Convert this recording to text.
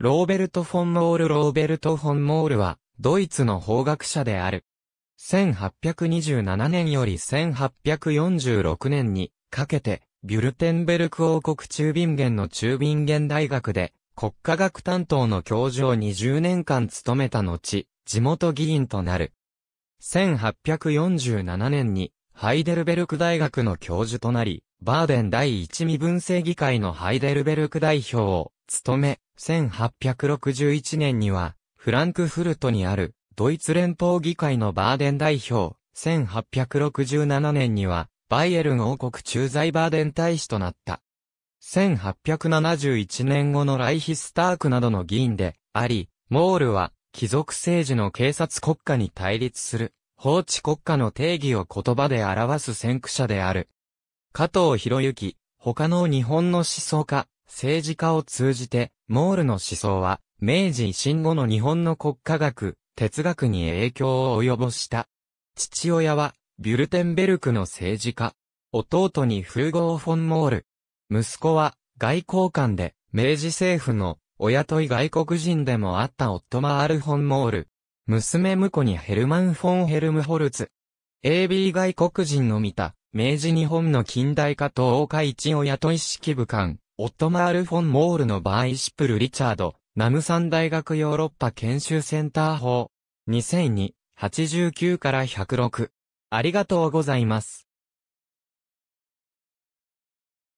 ローベルト・フォン・モール・ローベルト・フォン・モールは、ドイツの法学者である。1827年より1846年にかけて、ビュルテンベルク王国中ビンゲンの中ビンゲン大学で、国家学担当の教授を20年間務めた後、地元議員となる。1847年に、ハイデルベルク大学の教授となり、バーデン第一身分制議会のハイデルベルク代表を務め、1861年には、フランクフルトにある、ドイツ連邦議会のバーデン代表、1867年には、バイエルン王国駐在バーデン大使となった。1871年後のライヒスタークなどの議員で、あり、モールは、貴族政治の警察国家に対立する、法治国家の定義を言葉で表す先駆者である。加藤博之、他の日本の思想家、政治家を通じて、モールの思想は、明治維新後の日本の国家学、哲学に影響を及ぼした。父親は、ビュルテンベルクの政治家。弟にフーゴー・フォン・モール。息子は、外交官で、明治政府の、親とい外国人でもあった夫マール・フォン・モール。娘婿にヘルマン・フォン・ヘルムホルツ。AB 外国人の見た、明治日本の近代化と大家一親とい式部官、オットマール・フォン・モールのバーイシプル・リチャード、ナムサン大学ヨーロッパ研修センター法、2002、89から106。ありがとうございます。